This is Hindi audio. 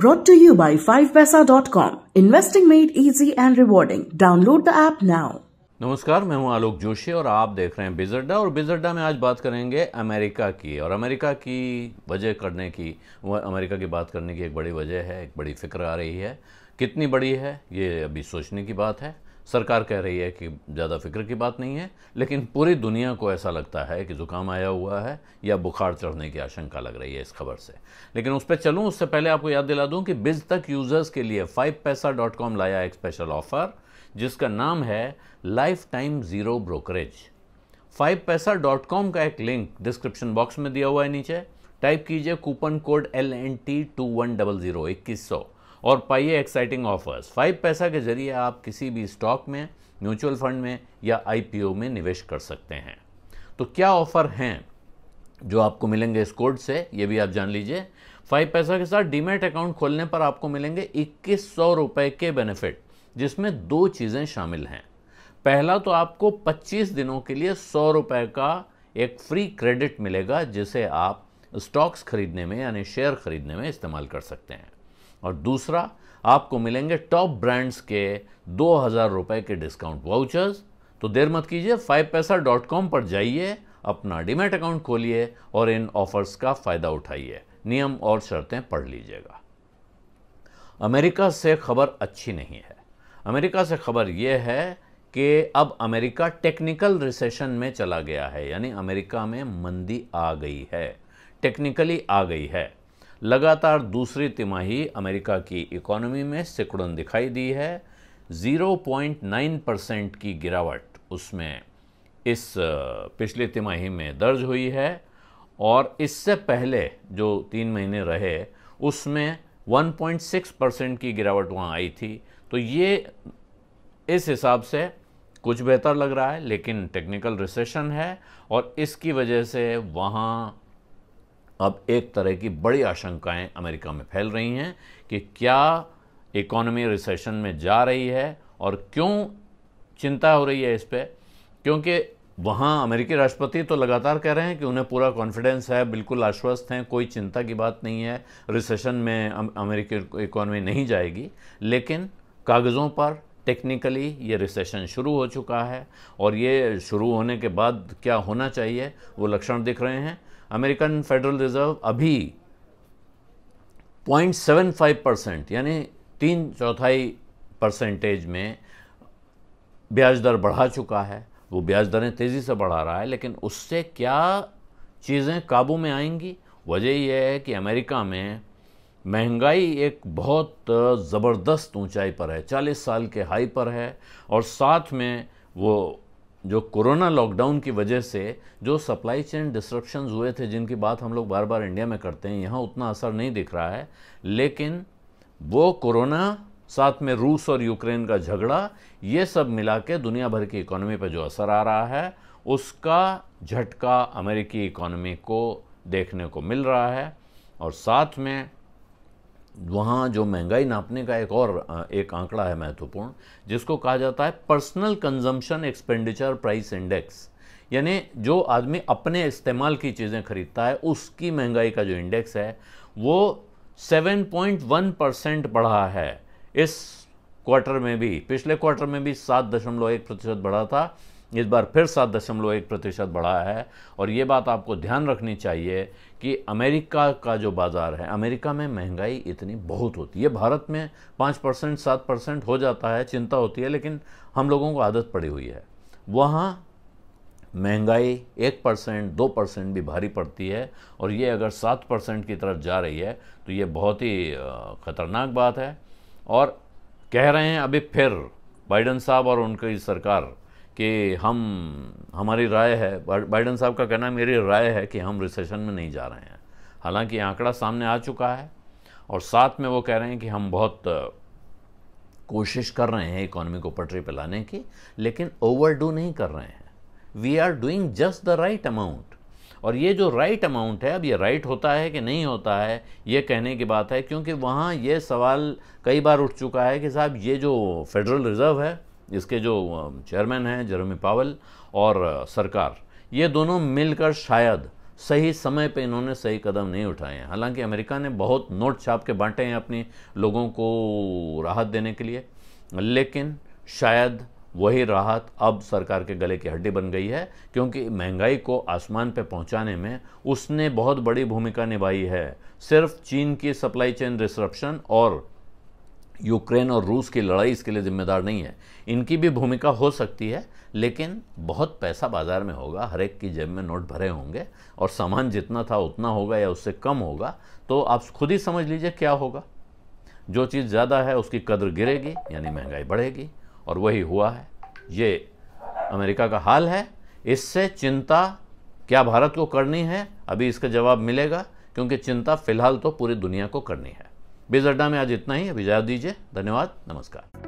Brought to you by 5paisa.com. Investing made easy and rewarding. Download the app now. नमस्कार मैं हूं आलोक जोशी और आप देख रहे हैं बिजरडा और बिजरडा में आज बात करेंगे अमेरिका की और अमेरिका की वजह करने की अमेरिका की बात करने की एक बड़ी वजह है एक बड़ी फिक्र आ रही है कितनी बड़ी है ये अभी सोचने की बात है सरकार कह रही है कि ज़्यादा फिक्र की बात नहीं है लेकिन पूरी दुनिया को ऐसा लगता है कि ज़ुकाम आया हुआ है या बुखार चढ़ने की आशंका लग रही है इस खबर से लेकिन उस पर चलूँ उससे पहले आपको याद दिला दूँ कि बिज तक यूज़र्स के लिए फाइव पैसा डॉट कॉम लाया एक स्पेशल ऑफ़र जिसका नाम है lifetime zero brokerage five Paisa dot com का एक लिंक डिस्क्रिप्शन बॉक्स में दिया हुआ है नीचे टाइप कीजिए coupon code L N T two one double zero इक्कीस सौ और पाइए एक्साइटिंग ऑफर्स फाइव पैसा के जरिए आप किसी भी स्टॉक में म्यूचुअल फंड में या आईपीओ में निवेश कर सकते हैं तो क्या ऑफर हैं जो आपको मिलेंगे इस कोड से ये भी आप जान लीजिए फाइव पैसा के साथ डीमेट अकाउंट खोलने पर आपको मिलेंगे इक्कीस सौ रुपये के बेनिफिट जिसमें दो चीज़ें शामिल हैं पहला तो आपको 25 दिनों के लिए सौ रुपये का एक फ्री क्रेडिट मिलेगा जिसे आप स्टॉक्स खरीदने में यानी शेयर खरीदने में इस्तेमाल कर सकते हैं और दूसरा आपको मिलेंगे टॉप ब्रांड्स के दो हज़ार रुपए के डिस्काउंट वाउचर्स तो देर मत कीजिए फाइव पैसा डॉट कॉम पर जाइए अपना डिमेट अकाउंट खोलिए और इन ऑफर्स का फ़ायदा उठाइए नियम और शर्तें पढ़ लीजिएगा अमेरिका से खबर अच्छी नहीं है अमेरिका से खबर यह है कि अब अमेरिका टेक्निकल रिसेशन में चला गया है यानी अमेरिका में मंदी आ गई है टेक्निकली आ गई है लगातार दूसरी तिमाही अमेरिका की इकोनॉमी में सिकुड़न दिखाई दी है 0.9 परसेंट की गिरावट उसमें इस पिछली तिमाही में दर्ज हुई है और इससे पहले जो तीन महीने रहे उसमें 1.6 परसेंट की गिरावट वहाँ आई थी तो ये इस हिसाब से कुछ बेहतर लग रहा है लेकिन टेक्निकल रिसेशन है और इसकी वजह से वहाँ अब एक तरह की बड़ी आशंकाएं अमेरिका में फैल रही हैं कि क्या इकोनॉमी रिसेशन में जा रही है और क्यों चिंता हो रही है इस पर क्योंकि वहाँ अमेरिकी राष्ट्रपति तो लगातार कह रहे हैं कि उन्हें पूरा कॉन्फिडेंस है बिल्कुल आश्वस्त हैं कोई चिंता की बात नहीं है रिसेशन में अमेरिकी इकोनॉमी नहीं जाएगी लेकिन कागज़ों पर टेक्निकली ये रिसेशन शुरू हो चुका है और ये शुरू होने के बाद क्या होना चाहिए वो लक्षण दिख रहे हैं अमेरिकन फेडरल रिजर्व अभी 0.75 परसेंट यानी तीन चौथाई परसेंटेज में ब्याज दर बढ़ा चुका है वो ब्याज दरें तेज़ी से बढ़ा रहा है लेकिन उससे क्या चीज़ें काबू में आएंगी वजह यह है कि अमेरिका में महंगाई एक बहुत ज़बरदस्त ऊंचाई पर है 40 साल के हाई पर है और साथ में वो जो कोरोना लॉकडाउन की वजह से जो सप्लाई चेन डिस्ट्रप्शन हुए थे जिनकी बात हम लोग बार बार इंडिया में करते हैं यहाँ उतना असर नहीं दिख रहा है लेकिन वो कोरोना साथ में रूस और यूक्रेन का झगड़ा ये सब मिला के दुनिया भर की इकोनॉमी पर जो असर आ रहा है उसका झटका अमेरिकी इकोनॉमी को देखने को मिल रहा है और साथ में वहाँ जो महंगाई नापने का एक और एक आंकड़ा है महत्वपूर्ण जिसको कहा जाता है personal consumption expenditure price index यानी जो आदमी अपने इस्तेमाल की चीज़ें खरीदता है उसकी महंगाई का जो इंडेक्स है वो 7.1 परसेंट बढ़ा है इस क्वार्टर में भी पिछले क्वार्टर में भी सात दशमलव एक प्रतिशत बढ़ा था इस बार फिर सात दशमलव एक प्रतिशत बढ़ा है और ये बात आपको ध्यान रखनी चाहिए कि अमेरिका का जो बाज़ार है अमेरिका में महंगाई इतनी बहुत होती है भारत में पाँच परसेंट सात परसेंट हो जाता है चिंता होती है लेकिन हम लोगों को आदत पड़ी हुई है वहाँ महंगाई एक परसेंट दो परसेंट भी भारी पड़ती है और ये अगर सात परसेंट की तरफ जा रही है तो ये बहुत ही ख़तरनाक बात है और कह रहे हैं अभी फिर बाइडन साहब और उनकी सरकार कि हम हमारी राय है बाइडन साहब का कहना मेरी राय है कि हम रिसेशन में नहीं जा रहे हैं हालांकि आंकड़ा सामने आ चुका है और साथ में वो कह रहे हैं कि हम बहुत कोशिश कर रहे हैं इकोनॉमी को पटरी पर लाने की लेकिन ओवरडू नहीं कर रहे हैं we are doing just the right amount और ये जो राइट अमाउंट है अब ये राइट होता है कि नहीं होता है ये कहने की बात है क्योंकि वहाँ ये सवाल कई बार उठ चुका है कि साहब ये जो फेडरल रिज़र्व है इसके जो चेयरमैन हैं जेरोमी पावल और सरकार ये दोनों मिलकर शायद सही समय पे इन्होंने सही कदम नहीं उठाए हैं हालांकि अमेरिका ने बहुत नोट छाप के बांटे हैं अपने लोगों को राहत देने के लिए लेकिन शायद वही राहत अब सरकार के गले की हड्डी बन गई है क्योंकि महंगाई को आसमान पे पहुंचाने में उसने बहुत बड़ी भूमिका निभाई है सिर्फ चीन की सप्लाई चेन डिस्ट्रप्शन और यूक्रेन और रूस की लड़ाई इसके लिए जिम्मेदार नहीं है इनकी भी भूमिका हो सकती है लेकिन बहुत पैसा बाज़ार में होगा हर एक की जेब में नोट भरे होंगे और सामान जितना था उतना होगा या उससे कम होगा तो आप खुद ही समझ लीजिए क्या होगा जो चीज़ ज़्यादा है उसकी कदर गिरेगी यानी महंगाई बढ़ेगी और वही हुआ है ये अमेरिका का हाल है इससे चिंता क्या भारत को करनी है अभी इसका जवाब मिलेगा क्योंकि चिंता फिलहाल तो पूरी दुनिया को करनी है बेजड्डा में आज इतना ही अभी इजाज़त दीजिए धन्यवाद नमस्कार